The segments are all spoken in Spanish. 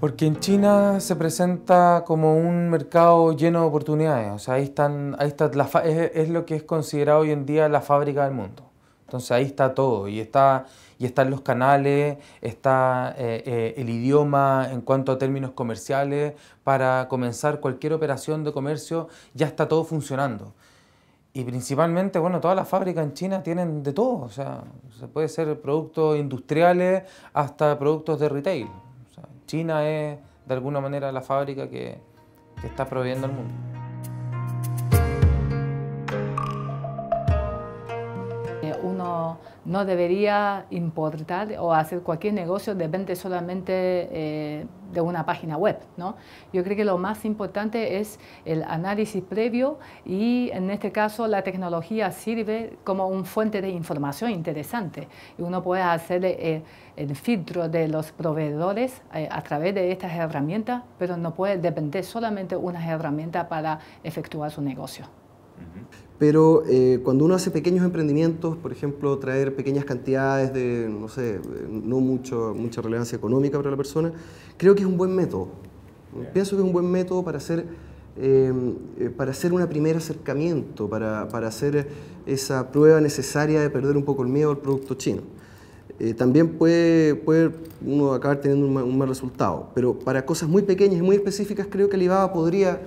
Porque en China se presenta como un mercado lleno de oportunidades. O sea, ahí están, ahí es, lo que es considerado hoy en día la fábrica del mundo. Entonces ahí está todo y está y están los canales, está eh, eh, el idioma en cuanto a términos comerciales para comenzar cualquier operación de comercio ya está todo funcionando. Y principalmente, bueno, todas las fábricas en China tienen de todo, o sea, se puede ser productos industriales hasta productos de retail. China es de alguna manera la fábrica que, está proveyendo al mundo. no debería importar o hacer cualquier negocio depende solamente eh, de una página web. ¿no? Yo creo que lo más importante es el análisis previo y en este caso la tecnología sirve como una fuente de información interesante. Uno puede hacer eh, el filtro de los proveedores eh, a través de estas herramientas, pero no puede depender solamente de una herramienta para efectuar su negocio. Pero eh, cuando uno hace pequeños emprendimientos, por ejemplo, traer pequeñas cantidades de, no sé, no mucho, mucha relevancia económica para la persona, creo que es un buen método. Pienso que es un buen método para hacer, eh, eh, para hacer un primer acercamiento, para, para, hacer esa prueba necesaria de perder un poco el miedo al producto chino. también puede, puede, uno acabar teniendo un mal, un mal resultado, pero para cosas muy pequeñas y muy específicas creo que Alibaba podría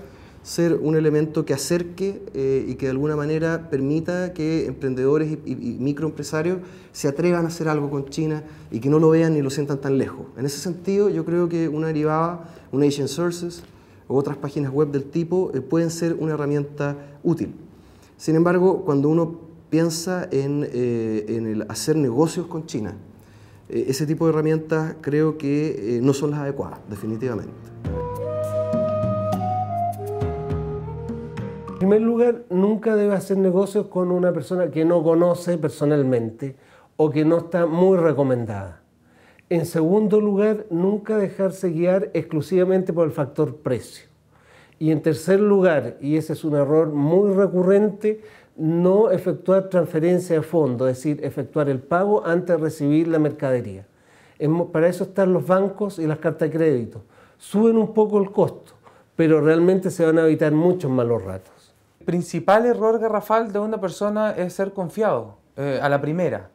ser un elemento que acerque eh, y que de alguna manera permita que emprendedores y, microempresarios se atrevan a hacer algo con China y que no lo vean ni lo sientan tan lejos. En ese sentido, yo creo que una derivada, un Asian Sources o otras páginas web del tipo eh, pueden ser una herramienta útil. Sin embargo, cuando uno piensa en, eh, en el hacer negocios con China, ese tipo de herramientas creo que no son las adecuadas, definitivamente. En primer lugar, nunca debe hacer negocios con una persona que no conoce personalmente o que no está muy recomendada. En segundo lugar, nunca dejarse guiar exclusivamente por el factor precio. Y en tercer lugar, y ese es un error muy recurrente, no efectuar transferencia de fondo, es decir, efectuar el pago antes de recibir la mercadería. Para eso están los bancos y las cartas de crédito. Suben un poco el costo, pero realmente se van a evitar muchos malos ratos. El principal error garrafal de una persona es ser confiado eh, a la primera.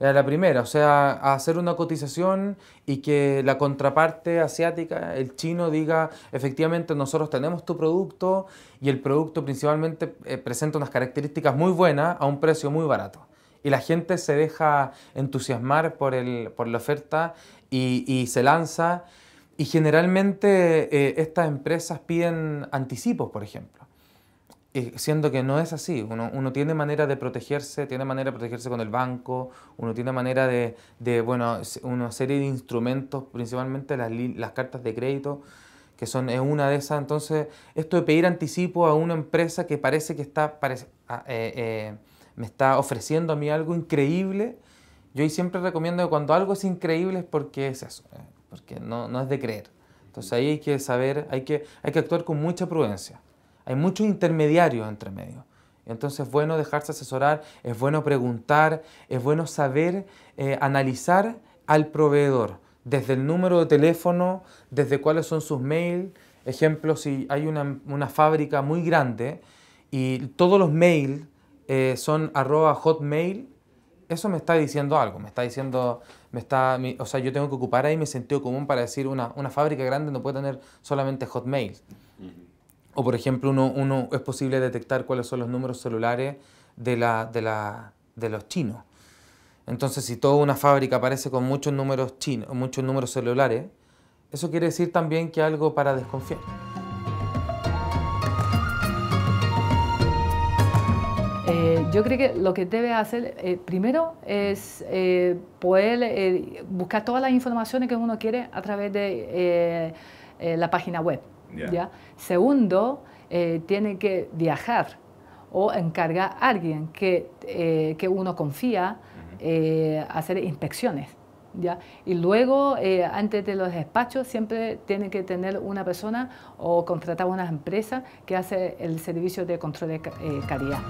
A la primera, o sea, hacer una cotización y que la contraparte asiática, el chino, diga, efectivamente nosotros tenemos tu producto y el producto principalmente eh, presenta unas características muy buenas a un precio muy barato. Y la gente se deja entusiasmar por, el, por la oferta y, se lanza. Y generalmente eh, estas empresas piden anticipos, por ejemplo siendo que no es así, uno, tiene manera de protegerse, tiene manera de protegerse con el banco, uno tiene manera de, bueno, una serie de instrumentos, principalmente las, cartas de crédito, que son es una de esas. Entonces, esto de pedir anticipo a una empresa que parece que está, ah, eh, eh, me está ofreciendo a mí algo increíble, yo siempre recomiendo que cuando algo es increíble es porque es eso, eh, porque no, no es de creer. Entonces ahí hay que saber, hay que, hay que actuar con mucha prudencia. Hay muchos intermediarios entre medio. Entonces es bueno dejarse asesorar, es bueno preguntar, es bueno saber eh, analizar al proveedor, desde el número de teléfono, desde cuáles son sus mails. Ejemplo, si hay una, fábrica muy grande y todos los mails eh, son arroba hotmail, eso me está diciendo algo, me está diciendo, me está, o sea, yo tengo que ocupar ahí mi sentido común para decir una, una fábrica grande no puede tener solamente hotmail. O por ejemplo, uno, es posible detectar cuáles son los números celulares de, la, de, los chinos. Entonces, si toda una fábrica aparece con muchos números chinos, muchos números celulares, eso quiere decir también que algo para desconfiar. Eh, yo creo que lo que debe hacer eh, primero es eh, poder buscar todas las informaciones que uno quiere a través de eh, la página web. ¿ya? Segundo, eh, tiene que viajar o encargar a alguien que, eh, que uno confía hacer inspecciones. ¿Ya? Y luego, antes de los despachos, siempre tiene que tener una persona o contratar una empresa que hace el servicio de control de calidad.